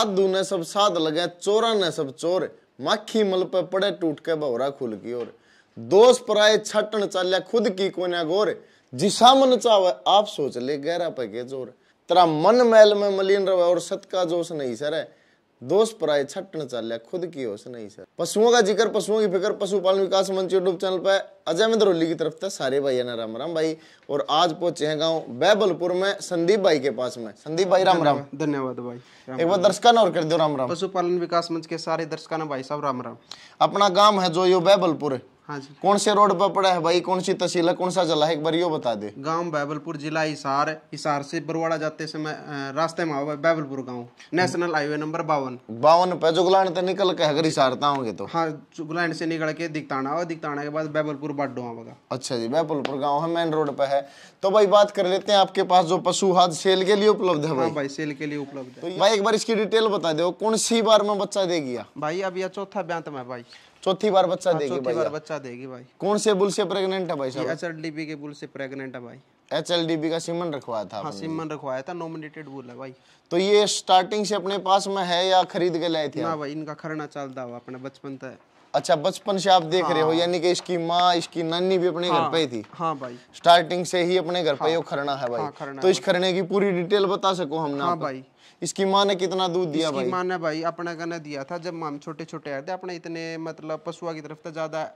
साधु ने सब साध लगे चोरा ने सब चोर माखी मल पे पड़े टूट के बहरा खुल की ओर दोष पराए छटन चाल्या खुद की कोन्या गोर जिसा मन चाहे आप सोच ले गहरा पे के जोर तेरा मन मैल में मलिन रवे और सत का जोश नहीं सर है दोष पराय छटन चाल खुद की होश नहीं सर पशुओं का जिक्र पशुओं की फिक्र पशुपालन विकास मंच यूट्यूब चैनल पर अजय मित्रोली की तरफ से सारे भाई ना राम राम भाई और आज पहुंचे हैं गाँव बैबलपुर में संदीप भाई के पास में संदीप भाई राम राम धन्यवाद भाई एक बार दर्शकान और कर दो राम राम पशुपालन विकास मंच के सारे दर्शकान भाई साहब राम राम अपना गाँव है जो यो बैबलपुर हाँ जी कौन से रोड पर पड़ा है भाई कौन सी तहसील है कौन सा जिला है एक बार यो बता दे गांव बैबलपुर जिला हिसार हिसार से बरवाड़ा जाते समय रास्ते में आओ बैबलपुर गांव नेशनल हाईवे नंबर बावन बावन पे जुगलान से निकल के अगर हिसार होंगे तो हाँ जुगलान से निकल के दिखताना और दिखताना के बाद बैबलपुर बाडो आवेगा अच्छा जी बैबलपुर गाँव है मेन रोड पे है तो भाई बात कर लेते हैं आपके पास जो पशु हाथ सेल के लिए उपलब्ध है हाँ भाई, भाई सेल के लिए उपलब्ध है तो भाई एक बार इसकी डिटेल बता दो कौन सी बार में बच्चा दे गया भाई अब यह चौथा ब्यांत में भाई चौथी बार बच्चा हाँ, देगी भाई बच्चा देगी भाई कौन से बुल से प्रेग्नेंट है भाई साहब एच एल डी बी के बुल से प्रेग्नेंट है भाई एच एल डी बी का सिमन रखवाया था हाँ, सिमन रखवाया था नॉमिनेटेड बुल है भाई तो ये स्टार्टिंग से अपने पास में है या खरीद के लाए थे ना भाई इनका खरना चलता हुआ अपने बचपन तक अच्छा बचपन से आप देख हाँ। रहे हो हाँ। यानी कि इसकी माँ इसकी नानी भी अपने हाँ, घर पे थी हाँ भाई स्टार्टिंग से ही अपने घर हाँ, पे खरना है भाई हाँ, खरना तो इस खरने की पूरी डिटेल बता सको हमने हाँ भाई इसकी माँ ने कितना दूध दिया भाई माँ ने भाई अपना ने दिया था जब माम छोटे छोटे आए थे तो अपने इतने मतलब पशुआ की तरफ तो ज्यादा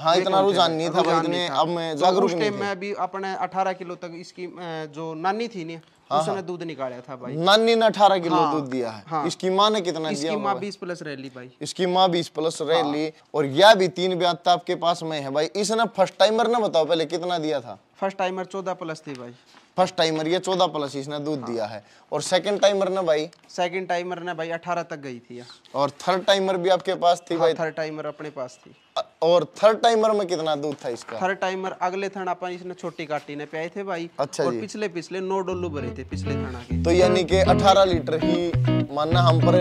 हाँ इतना रुझान नहीं था भाई इतने अब मैं तो जागरूक नहीं थे मैं भी अपने 18 किलो तक इसकी जो नानी थी नहीं हाँ, उसने हाँ। दूध निकाला था भाई नानी ने 18 किलो हाँ, दूध दिया है हाँ, इसकी माँ ने कितना इसकी दिया माँ 20 प्लस रैली भाई इसकी माँ 20 प्लस हाँ। रैली और यह भी तीन ब्याज ब्यात आपके पास में है भाई इसने फर्स्ट टाइमर ना बताओ पहले कितना दिया था फर्स्ट टाइमर चौदह प्लस थी भाई फर्स्ट टाइमर ये चौदह प्लस इसने दूध हाँ। दिया है और सेकंड टाइमर ने भाई सेकंड टाइमर ने भाई अठारह तक गई थी और थर्ड टाइमर भी आपके पास थी हाँ, भाई थर्ड टाइमर अपने पास थी और थर्ड टाइमर में कितना दूध था इसका थर्ड टाइमर अगले थर्ड अपन इसने छोटी काटी ने पे थे भाई अच्छा और पिछले पिछले नौ डोलू भरे थे पिछले थर्ड आगे तो यानी के अठारह लीटर ही मानना हम पर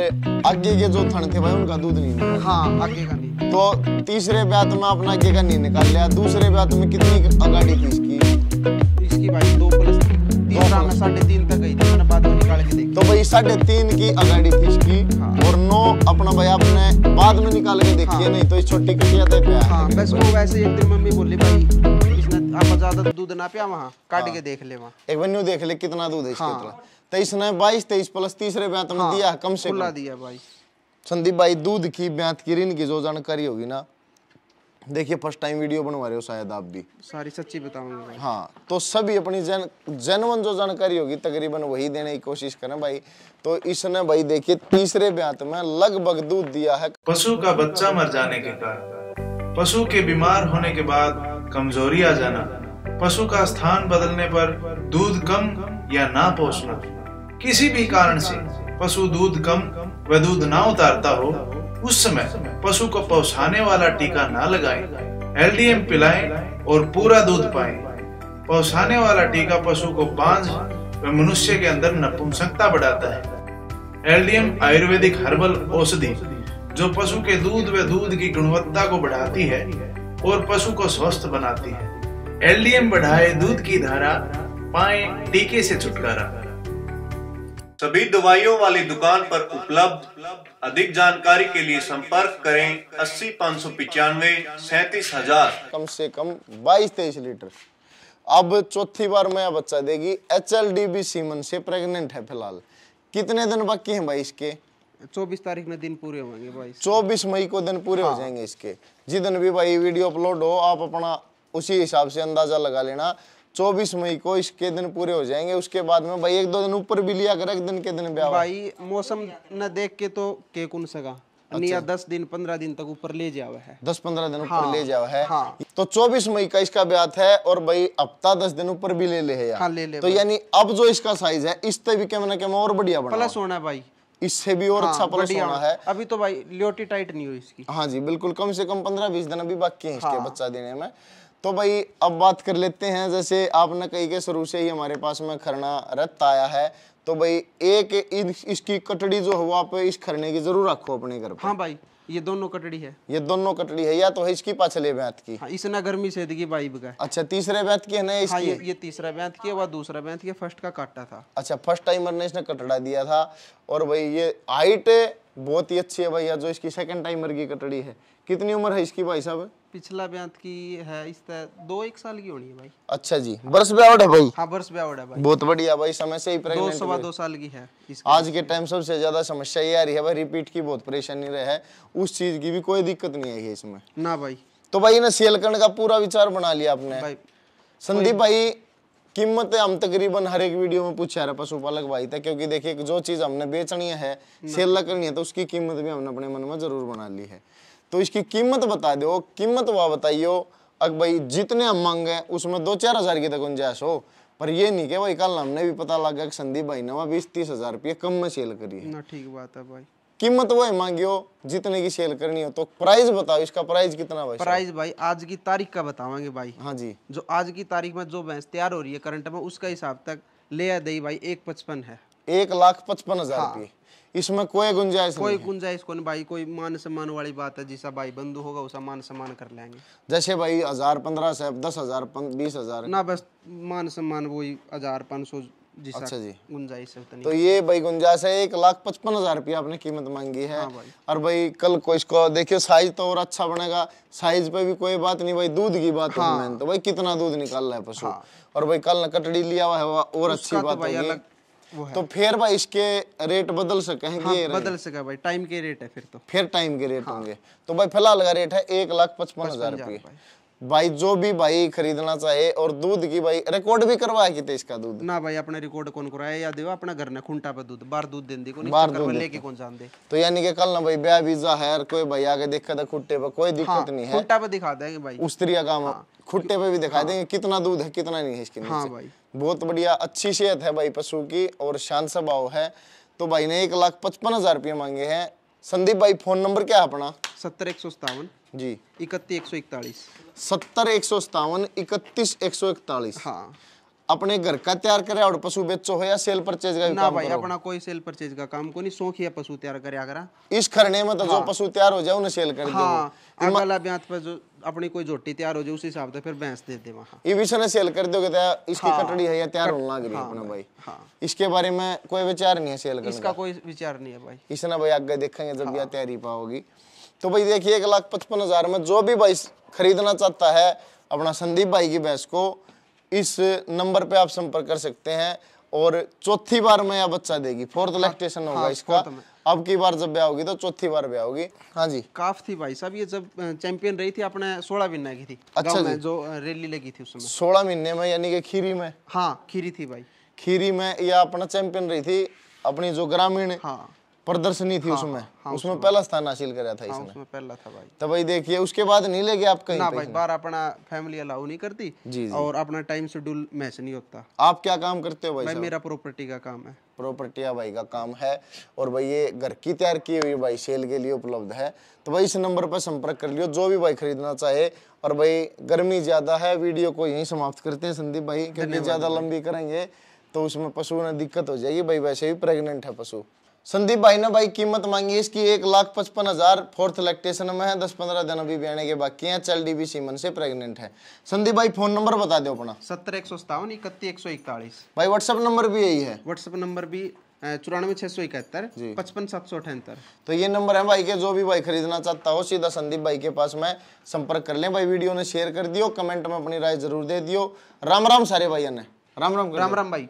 आगे के जो थन थे भाई उनका दूध नहीं हाँ आगे का नहीं तो तीसरे ब्यात में अपना आगे का नहीं निकाल लिया दूसरे ब्यात में कितनी अगाड़ी थी इसकी इसकी भाई दो प्लस तीसरा में साढ़े तीन तक गई थी मैंने बाद तो भाई साढ़े तीन की अगाड़ी थी इसकी हाँ। और नौ अपना भाई आपने बाद में निकाल के देखी हाँ। नहीं तो इस छोटी कटिया तय पे हाँ, बस वो वैसे एक दिन मम्मी बोली भाई आप ज्यादा दूध ना पिया वहाँ काट हाँ। के देख ले वहाँ एक बार देख ले कितना दूध है इसके हाँ। तेईस ने बाईस तेईस प्लस तीसरे ब्यात में हाँ, दिया कम से कम दिया भाई संदीप भाई दूध की ब्यात की ऋण की जो जानकारी होगी ना देखिए फर्स्ट टाइम वीडियो बनवा रहे हो शायद आप भी सारी सच्ची बताऊंगा हाँ तो सभी अपनी जन जनवन जो जानकारी होगी तकरीबन वही देने की कोशिश करें भाई तो इसने भाई देखिए तीसरे ब्यात में लगभग दूध दिया है पशु का बच्चा मर जाने के कारण पशु के बीमार होने के बाद कमजोरी आ जाना पशु का स्थान बदलने पर दूध कम या ना पहुँचना किसी भी कारण से पशु दूध कम व दूध ना उतारता हो उस समय पशु को पौसाने वाला टीका ना लगाए एलडीएम पिलाए और पूरा दूध पाए पौसाने वाला टीका पशु को बांझ व मनुष्य के अंदर नपुंसकता बढ़ाता है एलडीएम आयुर्वेदिक हर्बल औषधि जो पशु के दूध व दूध की गुणवत्ता को बढ़ाती है और पशु को स्वस्थ बनाती है एलडीएम बढ़ाए दूध की धारा पाए टीके से छुटकारा सभी दवाइयों वाली दुकान पर उपलब्ध अधिक जानकारी के लिए संपर्क करें अस्सी पाँच सौ पिचानवे सैतीस हजार कम से कम बाईस तेईस लीटर अब चौथी बार मैं बच्चा देगी H L D B semen से प्रेग्नेंट है फिलहाल कितने दिन बाकी हैं भाई इसके चौबीस तारीख में दिन पूरे होंगे भाई चौबीस मई को दिन पूरे हाँ। हो जाएंगे इसके जिस दिन भी भाई वीडियो अपलोड हो आप अपना उसी हिसाब से अंदाजा लगा लेना चौबीस मई को इसके दिन पूरे हो जाएंगे उसके बाद में भाई एक दो दिन ऊपर भी लिया कर एक दिन के दिन ब्याह भाई मौसम न देख के तो के कौन सगा अच्छा। दस दिन पंद्रह दिन तक ऊपर ले जावा है दस पंद्रह दिन ऊपर हाँ, ले जावा है हाँ। तो चौबीस मई का इसका ब्याह है और भाई हफ्ता दस दिन ऊपर भी ले ले है यार हाँ, ले ले तो यानी अब जो इसका साइज है इससे भी क्या क्या और बढ़िया बना प्लस होना भाई इससे भी और अच्छा हाँ, अच्छा प्लस होना है अभी तो भाई ल्योटी टाइट नहीं हुई इसकी हाँ जी बिल्कुल कम से कम पंद्रह बीस दिन अभी बाकी है इसके हाँ। बच्चा देने में तो भाई अब बात कर लेते हैं जैसे आपने कही के शुरू से ही हमारे पास में खरना रत आया है तो भाई एक इसकी कटड़ी जो है वो आप इस खरने की जरूर रखो अपने घर पर हाँ भाई ये दोनों कटड़ी है ये दोनों कटड़ी है या तो है इसकी पाछले बैंत की हाँ, इसने गर्मी से दी भाई का अच्छा तीसरे बैंत की है ना हाँ, इसकी हाँ, ये, ये तीसरा बैंत की है दूसरा बैंत की फर्स्ट का काटा था अच्छा फर्स्ट टाइमर ने इसने कटड़ा दिया था और भाई ये हाइट बहुत ही अच्छी है भैया जो इसकी सेकंड टाइमर की कटड़ी है कितनी उम्र है इसकी भाई साहब पिछला ब्यांत की है इस दो एक साल की होनी है भाई अच्छा जी बर्स ब्यावट है भाई हाँ बर्स ब्यावट है भाई बहुत बढ़िया भाई समय से ही प्रेग्नेंट दो सवा दो साल की है आज के टाइम सबसे ज्यादा समस्या ये आ रही है भाई रिपीट की बहुत परेशानी रहे है उस चीज की भी कोई दिक्कत नहीं आई है इसमें ना भाई तो भाई ने सेलकंड का पूरा विचार बना लिया आपने संदीप भाई कीमत हम तकरीबन हर एक वीडियो में पूछा रहे पशुपालक भाई था क्योंकि देखिए जो चीज़ हमने बेचनी है हम्म। सेल करनी है तो उसकी कीमत भी हमने अपने मन में ज़रूर बना ली है तो इसकी कीमत बता दो कीमत वह बताइयो अब भाई जितने हम मांगे उसमें दो चार हज़ार की तक तो गुंजाइश हो पर ये नहीं के भाई कल हमने भी पता लगा कि संदीप भाई ने बीस तीस हज़ार रुपये कम में सेल करी है ना ठीक बात है भाई कीमत वही मांगियो जितने की सेल करनी हो तो प्राइस बताओ इसका प्राइस कितना भाई प्राइस भाई आज की तारीख का बतावांगे भाई हाँ जी जो आज की तारीख में जो भैंस तैयार हो रही है करंट में उसका हिसाब तक ले आ दई भाई एक पचपन है एक लाख पचपन हजार हाँ। इसमें कोई गुंजाइश कोई गुंजाइश कौन भाई कोई मान सम्मान वाली बात है जैसा भाई बंधु होगा उसका मान सम्मान कर लेंगे जैसे भाई हजार पंद्रह से दस हजार बीस हजार ना बस मान सम्मान वही हजार पाँच सौ जी अच्छा जी गुंजाइश तो ये भाई गुंजाइश है एक लाख पचपन हजार रुपया आपने कीमत मांगी है हाँ भाई। और भाई कल को इसको देखियो साइज तो और अच्छा बनेगा साइज पे भी कोई बात नहीं भाई दूध की बात हाँ। है तो भाई कितना दूध निकाल रहा है पशु हाँ। और भाई कल कटड़ी लिया हुआ है और अच्छी तो बात है तो फिर भाई इसके रेट बदल सके हैं हाँ, बदल सके भाई टाइम के रेट है फिर तो फिर टाइम के रेट हाँ। होंगे तो भाई फिलहाल का रेट है एक लाख पचपन हजार रुपये भाई जो भी भाई खरीदना चाहे और दूध की भाई रिकॉर्ड भी करवाया कितने इसका दूध ना भाई अपने रिकॉर्ड कौन कराया या देवा अपना घर ने खुंटा पे दूध बार दूध दे दी बार दूध लेके कौन जान दे तो यानी कि कल ना भाई ब्याह वीजा है कोई भाई आगे देखा था खुट्टे पे कोई दिक्कत हाँ, नहीं है खुट्टा पे दिखा देंगे भाई उस्तरी का हाँ। खुट्टे पे भी दिखा हाँ। देंगे कितना दूध है कितना नहीं है इसके हाँ भाई बहुत बढ़िया अच्छी सेहत है भाई पशु की और शांत स्वभाव है तो भाई ने एक लाख पचपन हजार रुपये मांगे हैं संदीप भाई फोन नंबर क्या है अपना सत्तर एक सौ सत्तावन जी इकतीस एक सौ इकतालीस सत्तर एक सौ सतावन इकतीस एक सौ इकतालीस हाँ अपने घर का तैयार करे और पशु बेचो हो या सेल परचेज का ना भाई अपना कोई सेल परचेज का काम को नहीं शौक ही पशु तैयार करे अगर इस खरने में तो जो हाँ। पशु तैयार हो जाए उन्हें सेल कर हाँ, अगला ब्यात पर जो अपनी कोई जोटी तैयार हो जाए उसी हिसाब से फिर भैंस दे दे वहां ये विषय ने सेल कर दोगे तो इसकी हाँ। कटड़ी है या तैयार होने लग रही है हाँ अपना भाई हाँ, इसके बारे में कोई विचार नहीं है सेल करने इसका कोई विचार नहीं है भाई इसने भाई आगे देखेंगे जब यह तैयारी पाओगी तो भाई देखिए एक लाख पचपन हज़ार में जो भी भाई खरीदना चाहता है अपना संदीप भाई की भैंस को इस नंबर पे आप संपर्क कर सकते हैं और चौथी बार में यह बच्चा देगी फोर्थ लैक्टेशन हाँ, हाँ, होगा इसका अब की बार जब ब्याह होगी तो चौथी बार ब्याह होगी हाँ जी काफ थी भाई साहब ये जब चैंपियन रही थी अपने सोलह महीने की थी अच्छा जो रैली लगी थी उसमें सोलह महीने में यानी कि खीरी में हाँ खीरी थी भाई खीरी में यह अपना चैंपियन रही थी अपनी जो ग्रामीण हाँ प्रदर्शनी थी हाँ, उसमें हाँ, हाँ उसमें, पहला स्थान हासिल करा था हाँ, इसने उसमें पहला था भाई तो भाई देखिए उसके बाद नहीं ले गए आप कहीं ना भाई बार अपना फैमिली अलाउ नहीं करती जी, जी और अपना टाइम शेड्यूल मैच नहीं होता आप क्या काम करते हो भाई भाई मेरा प्रॉपर्टी का काम है प्रॉपर्टिया भाई का काम है और भाई ये घर की तैयार की हुई भाई सेल के लिए उपलब्ध है तो भाई इस नंबर पर संपर्क कर लियो जो भी भाई खरीदना चाहे और भाई गर्मी ज्यादा है वीडियो को यही समाप्त करते हैं संदीप भाई क्योंकि ज्यादा लंबी करेंगे तो उसमें पशु ने दिक्कत हो जाएगी भाई वैसे भी प्रेग्नेंट है पशु संदीप भाई ने भाई कीमत मांगी इसकी एक लाख पचपन हजार फोर्थ लैक्टेशन में है दस पंद्रह दिन अभी बहने के बाकी हैं चल डीबी सीमन से प्रेग्नेंट है संदीप भाई फोन नंबर बता दो अपना सत्तर एक सौ सत्तावन इकतीस एक सौ इकतालीस भाई व्हाट्सअप नंबर भी यही है व्हाट्सअप नंबर भी चौरानवे छह सौ इकहत्तर पचपन सात सौ अठहत्तर तो ये नंबर है भाई के जो भी भाई खरीदना चाहता हो सीधा संदीप भाई के पास में संपर्क कर ले भाई वीडियो ने शेयर कर दियो कमेंट में अपनी राय जरूर दे दियो राम राम सारे भाई ने राम राम राम राम भाई